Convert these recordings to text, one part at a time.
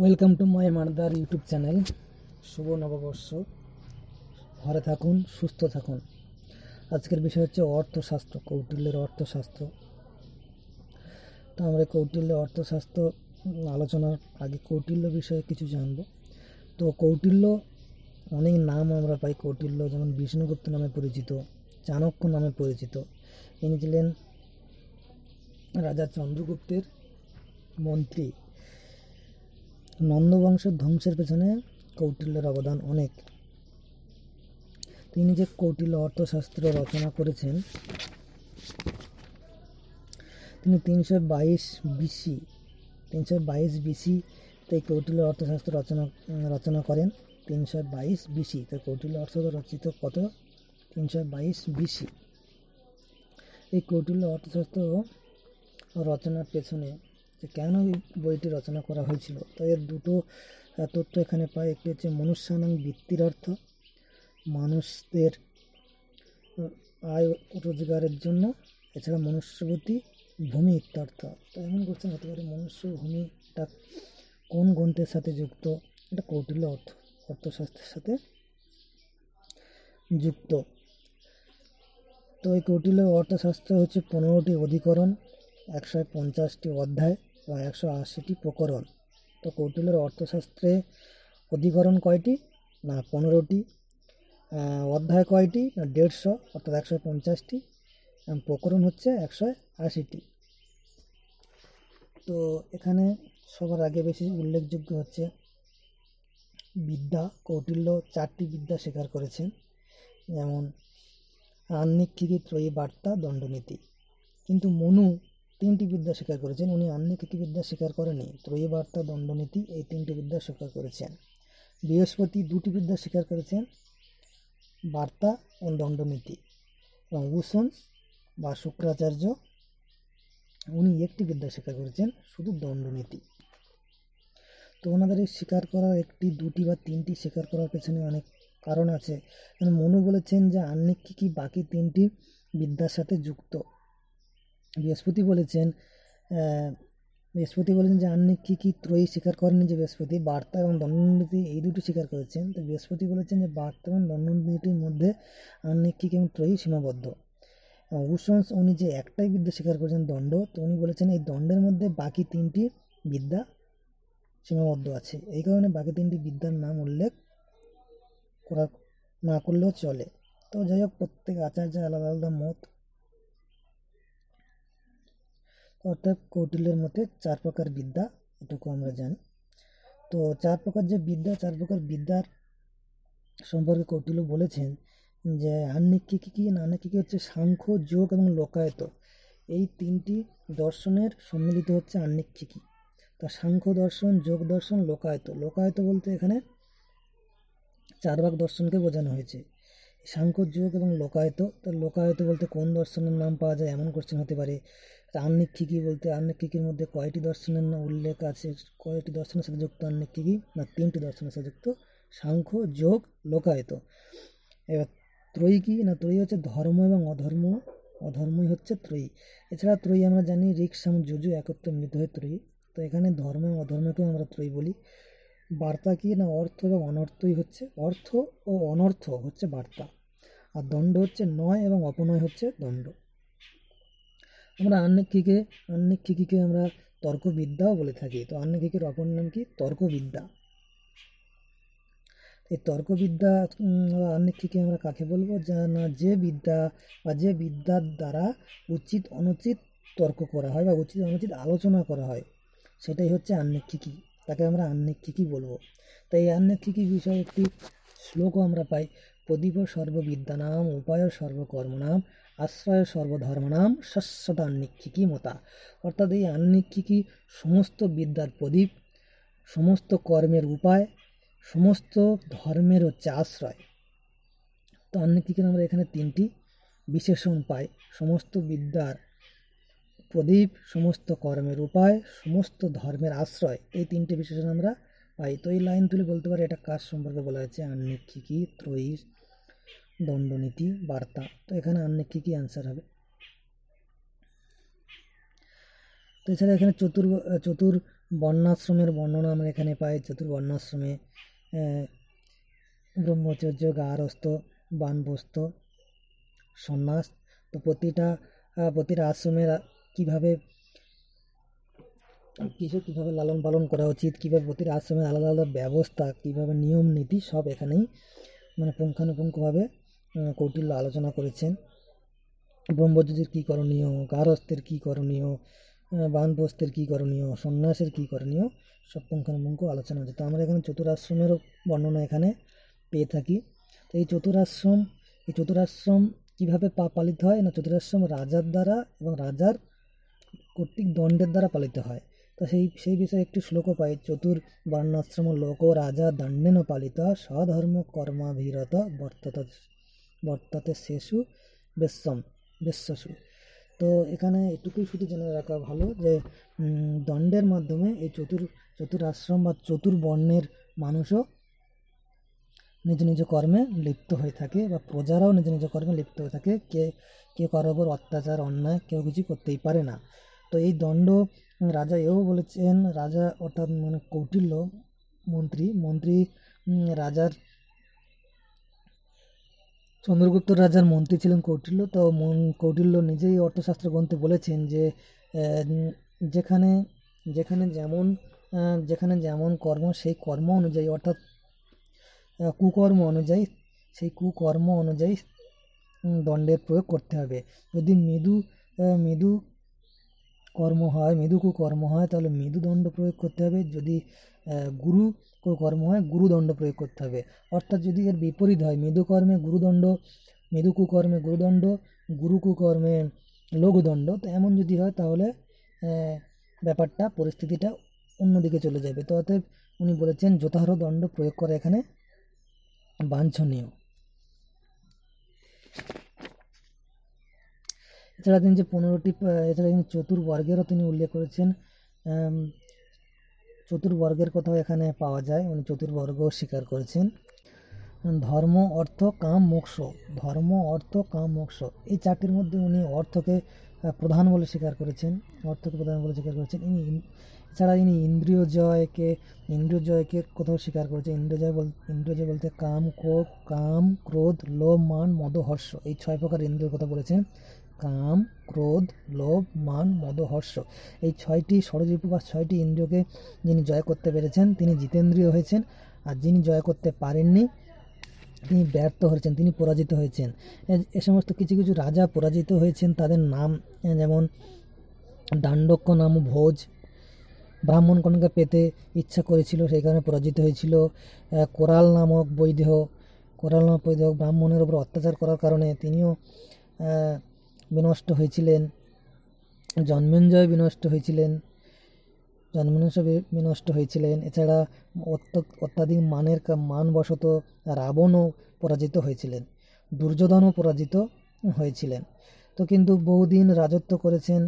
welcome to my Mandar YouTube channel শুভ নববর্ষ ঘরে থাকুন সুস্থ থাকুন আজকের বিষয় হচ্ছে অর্থশাস্ত্র কৌটিল্যের অর্থশাস্ত্র তো আমরা কৌটিল্যের অর্থশাস্ত্র আলোচনার আগে কৌটিল্য বিষয়ে কিছু জানব তো কৌটিল্য অনেক নাম আমরা পাই কৌটিল্য যেমন বিষ্ণুগুপ্ত নামে পরিচিত চাণক্য নামে পরিচিত ইনি ছিলেন রাজা চন্দ্রগুপ্তের মন্ত্রী নন্দবংশের ধ্বংসের পেছনে কৌটিল্যের অবদান অনেক তিনি যে কৌটিল্য অর্থশাস্ত্র রচনা করেছেন তিনি তিনশো বাইশ বিসি তিনশো বাইশ তাই কৌটিল্য অর্থশাস্ত্র রচনা রচনা করেন তিনশো বাইশ বিসি তো কৌটিল্য অর্থ রচিত কত তিনশো বাইশ বিসি এই কৌটিল্য অর্থশাস্ত্র রচনার পেছনে যে কেন এই বইটি রচনা করা হয়েছিল তো এর দুটো তথ্য এখানে পায় একটি হচ্ছে মনুষ্যানাং বৃত্তির অর্থ মানুষদের আয় রোজগারের জন্য এছাড়া মনুষ্যবতী ভূমি ইত্যার্থ তো এমন কোশ্চেন হতে পারে মনুষ্য ভূমিটা কোন গ্রন্থের সাথে যুক্ত এটা কৌটিল্য অর্থ অর্থশাস্ত্রের সাথে যুক্ত তো এই কৌটিল্য অর্থশাস্ত্র হচ্ছে পনেরোটি অধিকরণ একশো পঞ্চাশটি অধ্যায় বা একশো আশিটি প্রকরণ তো কৌটিল্যের অর্থশাস্ত্রে অধিকরণ কয়টি না পনেরোটি অধ্যায় কয়টি না দেড়শো অর্থাৎ একশো পঞ্চাশটি এবং প্রকরণ হচ্ছে একশো আশিটি তো এখানে সবার আগে বেশি উল্লেখযোগ্য হচ্ছে বিদ্যা কৌটিল্য চারটি বিদ্যা স্বীকার করেছেন যেমন আহ্নিক্ষিকি ত্রয়ী বার্তা দণ্ডনীতি কিন্তু মনু তিনটি বিদ্যা স্বীকার করেছেন উনি অন্য কিছু বিদ্যা স্বীকার করেনি ত্রয়ীবার্তা দণ্ডনীতি এই তিনটি বিদ্যা স্বীকার করেছেন বৃহস্পতি দুটি বিদ্যা স্বীকার করেছেন বার্তা ও দণ্ডনীতি এবং উসন বা শুক্রাচার্য উনি একটি বিদ্যা স্বীকার করেছেন শুধু দণ্ডনীতি তো ওনাদের এই স্বীকার করার একটি দুটি বা তিনটি স্বীকার করার পেছনে অনেক কারণ আছে কারণ মনু বলেছেন যে আন্নিক কি বাকি তিনটি বিদ্যার সাথে যুক্ত বৃহস্পতি বলেছেন বৃহস্পতি বলেছেন যে আপনি কী কী ত্রয়ী স্বীকার করেন যে বৃহস্পতি বার্তা এবং দণ্ডনীতি এই দুটি স্বীকার করেছেন তো বৃহস্পতি বলেছেন যে বার্তা এবং দণ্ডনীতির মধ্যে আপনি কী এবং ত্রয়ী সীমাবদ্ধ উসংস উনি যে একটাই বিদ্যা স্বীকার করেছেন দণ্ড তো উনি বলেছেন এই দণ্ডের মধ্যে বাকি তিনটি বিদ্যা সীমাবদ্ধ আছে এই কারণে বাকি তিনটি বিদ্যার নাম উল্লেখ করা না করলেও চলে তো যাই হোক প্রত্যেক আচার্য আলাদা আলাদা মত অর্থাৎ কৌটিল্যের মতে চার প্রকার বিদ্যা এটুকু আমরা জানি তো চার প্রকার যে বিদ্যা চার প্রকার বিদ্যার সম্পর্কে কৌটিল্য বলেছেন যে নানা কি নানাক্ষিকি হচ্ছে সাংখ্য যোগ এবং লোকায়ত এই তিনটি দর্শনের সম্মিলিত হচ্ছে আন্নিক্ষিকি তা সাংখ্য দর্শন যোগ দর্শন লোকায়ত লোকায়ত বলতে এখানে চার ভাগ দর্শনকে বোঝানো হয়েছে সাংকোচযোগ এবং লোকায়ত তো লোকায়ত বলতে কোন দর্শনের নাম পাওয়া যায় এমন কোশ্চেন হতে পারে কী বলতে আহ্নিক্ষিকির মধ্যে কয়টি দর্শনের নাম উল্লেখ আছে কয়টি দর্শনের সাথে যুক্ত কি না তিনটি দর্শনের সাথে যুক্ত সাংখ্য যোগ লোকায়ত এবার ত্রয়ী কী না ত্রয়ী হচ্ছে ধর্ম এবং অধর্ম অধর্মই হচ্ছে ত্রয়ী এছাড়া ত্রয়ী আমরা জানি রিক্সাম যুজু একত্রে মৃত হয়ে ত্রয়ী তো এখানে ধর্ম এবং অধর্মকেও আমরা ত্রয়ী বলি বার্তা কি না অর্থ এবং অনর্থই হচ্ছে অর্থ ও অনর্থ হচ্ছে বার্তা আর দণ্ড হচ্ছে নয় এবং অপনয় হচ্ছে দণ্ড আমরা আন্নিক্ষিকে আন্নিক্ষিকিকে আমরা তর্কবিদ্যাও বলে থাকি তো আন্নেক্ষিকের অপর নাম কি তর্কবিদ্যা এই তর্কবিদ্যা আন্নিক্ষিকে আমরা কাকে বলবো যা না যে বিদ্যা বা যে বিদ্যার দ্বারা উচিত অনুচিত তর্ক করা হয় বা উচিত অনুচিত আলোচনা করা হয় সেটাই হচ্ছে আন্নিক্ষিকি তাকে আমরা আন্নিক্ষিকি বলবো তাই এই আন্নিক্ষিকি বিষয়ে একটি শ্লোকও আমরা পাই প্রদীপ সর্ববিদ্যানাম উপায় সর্বকর্মনাম আশ্রয় সর্বধর্মনাম শাশ্বত আন্নিক্ষিকী মতা অর্থাৎ এই আন্নিক্ষিকী সমস্ত বিদ্যার প্রদীপ সমস্ত কর্মের উপায় সমস্ত ধর্মের হচ্ছে আশ্রয় তো আন্নিক্ষিকের আমরা এখানে তিনটি বিশেষণ পাই সমস্ত বিদ্যার প্রদীপ সমস্ত কর্মের উপায় সমস্ত ধর্মের আশ্রয় এই তিনটি বিশেষণ আমরা পাই তো এই লাইন তুলে বলতে পারি এটা কাজ সম্পর্কে বলা হয়েছে আন্নিক্ষিকী ত্রয়ী দণ্ডনীতি বার্তা তো এখানে অনেক কী কী আনসার হবে তো এছাড়া এখানে চতুর চতুর বর্ণাশ্রমের বর্ণনা আমরা এখানে পাই চতুর বর্ণাশ্রমে ব্রহ্মচর্য গারস্থ বানবস্ত সন্ন্যাস তো প্রতিটা প্রতিটা আশ্রমের কীভাবে কিছু কীভাবে লালন পালন করা উচিত কীভাবে প্রতিটা আশ্রমের আলাদা আলাদা ব্যবস্থা কীভাবে নিয়ম নীতি সব এখানেই মানে পুঙ্খানুপুঙ্খভাবে কৌটিল্য আলোচনা করেছেন ব্রহ্মজ্যোতির কী করণীয় গারস্থের কী করণীয় বানপ্রস্থের কী করণীয় সন্ন্যাসের কী করণীয় সব পুঙ্খানুপুঙ্খ আলোচনা হচ্ছে তো আমরা এখানে চতুরাশ্রমেরও বর্ণনা এখানে পেয়ে থাকি তো এই চতুরাশ্রম এই চতুরাশ্রম কীভাবে পা পালিত হয় না চতুরাশ্রম রাজার দ্বারা এবং রাজার কর্তৃক দণ্ডের দ্বারা পালিত হয় তো সেই সেই বিষয়ে একটি শ্লোক পাই চতুর বর্ণাশ্রম লোক রাজা দণ্ডেন পালিত সধর্ম কর্মাভিরত বর্তত বর্তাতে শেষু বেশম বেশু তো এখানে এটুকুই শুধু জেনে রাখা ভালো যে দণ্ডের মাধ্যমে এই চতুর চতুরাশ্রম বা চতুর্বর্ণের মানুষও নিজ নিজ কর্মে লিপ্ত হয়ে থাকে বা প্রজারাও নিজ নিজ কর্মে লিপ্ত হয়ে থাকে কে কে কারোর ওপর অত্যাচার অন্যায় কেউ কিছু করতেই পারে না তো এই দণ্ড রাজা এও বলেছেন রাজা অর্থাৎ মানে কৌটিল্য মন্ত্রী মন্ত্রী রাজার চন্দ্রগুপ্ত রাজার মন্ত্রী ছিলেন কৌটিল্য তো কৌটিল্য নিজেই অর্থশাস্ত্র গ্রন্থে বলেছেন যে যেখানে যেখানে যেমন যেখানে যেমন কর্ম সেই কর্ম অনুযায়ী অর্থাৎ কুকর্ম অনুযায়ী সেই কুকর্ম অনুযায়ী দণ্ডের প্রয়োগ করতে হবে যদি মৃদু মৃদু কর্ম হয় মৃদু কুকর্ম হয় তাহলে মৃদু দণ্ড প্রয়োগ করতে হবে যদি গুরু কর্ম হয় গুরুদণ্ড প্রয়োগ করতে হবে অর্থাৎ যদি এর বিপরীত হয় মৃদুকর্মে গুরুদণ্ড মৃদুকুকর্মে গুরুদণ্ড গুরুকুকর্মে লঘুদণ্ড তো এমন যদি হয় তাহলে ব্যাপারটা পরিস্থিতিটা অন্যদিকে চলে যাবে তো অতএব উনি বলেছেন যথার্থ দণ্ড প্রয়োগ করা এখানে বাঞ্ছনীয় এছাড়া তিনি যে পনেরোটি এছাড়া তিনি চতুর্বর্গেরও তিনি উল্লেখ করেছেন চতুর্বর্গের কথাও এখানে পাওয়া যায় উনি চতুর্বর্গ স্বীকার করেছেন ধর্ম অর্থ কাম মোক্ষ ধর্ম অর্থ কাম মোক্ষ এই চারটির মধ্যে উনি অর্থকে প্রধান বলে স্বীকার করেছেন অর্থকে প্রধান বলে স্বীকার করেছেন ইনি এছাড়া ইনি ইন্দ্রিয় জয়কে ইন্দ্রিয় জয়কে কোথাও স্বীকার করেছেন ইন্দ্রজয় বল ইন্দ্রজয় বলতে কাম কোপ কাম ক্রোধ লোভ মান মদহর্ষ এই ছয় প্রকার ইন্দ্রিয়র কথা বলেছেন কাম ক্রোধ লোভ মান মদহর্ষ এই ছয়টি ষড়রিপু বা ছয়টি ইন্দ্রিয়কে যিনি জয় করতে পেরেছেন তিনি জিতেন্দ্রীয় হয়েছেন আর যিনি জয় করতে পারেননি তিনি ব্যর্থ হয়েছেন তিনি পরাজিত হয়েছেন এ সমস্ত কিছু কিছু রাজা পরাজিত হয়েছেন তাদের নাম যেমন দাণ্ডক্য নাম ভোজ ব্রাহ্মণগণকে পেতে ইচ্ছা করেছিল সেই কারণে পরাজিত হয়েছিল কোরাল নামক বৈদেহ কোরাল নামক বৈদেহ ব্রাহ্মণের উপর অত্যাচার করার কারণে তিনিও বিনষ্ট হয়েছিলেন জন্মেঞ্জয় বিনষ্ট হয়েছিলেন জন্মেঞ্জয় বিনষ্ট হয়েছিলেন এছাড়া অত্যাধিক মানের মানবশত রাবণও পরাজিত হয়েছিলেন দুর্যোধনও পরাজিত হয়েছিলেন তো কিন্তু বহুদিন রাজত্ব করেছেন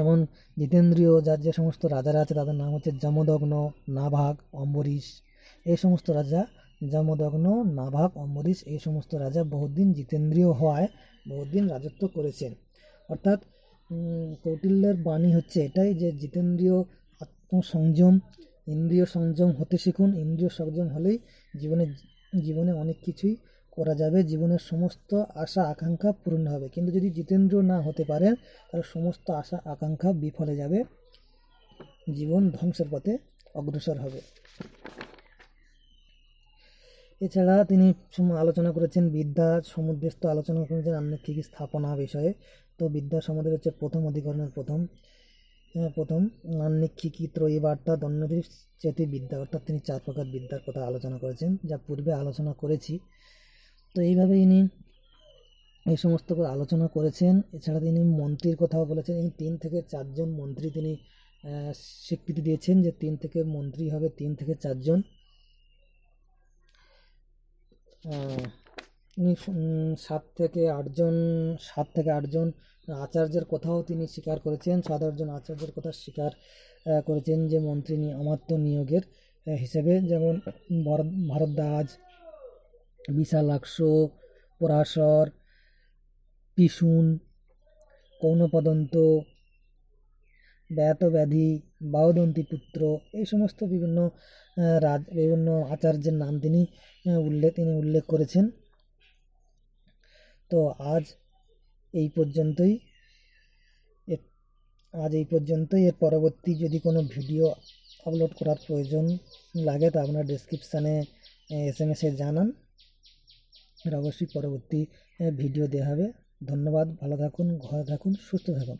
এমন জিতেন্দ্রীয় যার যে সমস্ত রাজারা আছে তাদের নাম হচ্ছে যমদগ্ন নাভাগ অম্বরীশ এই সমস্ত রাজা জামদগ্ন নাভাব অম্বরীশ এই সমস্ত রাজা বহুদিন জিতেন্দ্রীয় হওয়ায় বহুদিন রাজত্ব করেছেন অর্থাৎ কৌটিল্যের বাণী হচ্ছে এটাই যে জিতেন্দ্রীয় আত্মসংযম ইন্দ্রিয় সংযম হতে শিখুন ইন্দ্রিয় সংযম হলেই জীবনে জীবনে অনেক কিছুই করা যাবে জীবনের সমস্ত আশা আকাঙ্ক্ষা পূরণ হবে কিন্তু যদি জিতেন্দ্র না হতে পারেন তাহলে সমস্ত আশা আকাঙ্ক্ষা বিফলে যাবে জীবন ধ্বংসের পথে অগ্রসর হবে এছাড়া তিনি আলোচনা করেছেন বিদ্যা সমুদ্রেস্থ আলোচনা করেছেন আন্নক্ষিক স্থাপনা বিষয়ে তো বিদ্যা সমাদের হচ্ছে প্রথম অধিকরণের প্রথম হ্যাঁ, প্রথম আন্নিক্ষিকি ত্রয়ী বার্তা দণ্ডধীর চেতি বিদ্যা অর্থাৎ তিনি চার প্রকার বিদ্যার কথা আলোচনা করেছেন যা পূর্বে আলোচনা করেছি তো এইভাবে ইনি এই সমস্ত আলোচনা করেছেন এছাড়া তিনি মন্ত্রীর কথাও বলেছেন এই তিন থেকে চারজন মন্ত্রী তিনি স্বীকৃতি দিয়েছেন যে তিন থেকে মন্ত্রী হবে তিন থেকে চারজন সাত থেকে আটজন সাত থেকে আটজন আচার্যের কথাও তিনি স্বীকার করেছেন সাত আটজন আচার্যের কথা স্বীকার করেছেন যে মন্ত্রী অমাত্য নিয়োগের হিসেবে যেমন বিশাল বিশালাক্ষ পরাশর পিসুন কৌনপদন্ত ব্যাত ব্যাধি বাউদন্তী পুত্র এই সমস্ত বিভিন্ন রাজ বিভিন্ন আচার্যের নাম তিনি উল্লেখ তিনি উল্লেখ করেছেন তো আজ এই পর্যন্তই আজ এই পর্যন্তই এর পরবর্তী যদি কোনো ভিডিও আপলোড করার প্রয়োজন লাগে তা আপনার ডিসক্রিপশানে এস এম এসে জানান অবশ্যই পরবর্তী ভিডিও দেওয়া হবে ধন্যবাদ ভালো থাকুন ঘরে থাকুন সুস্থ থাকুন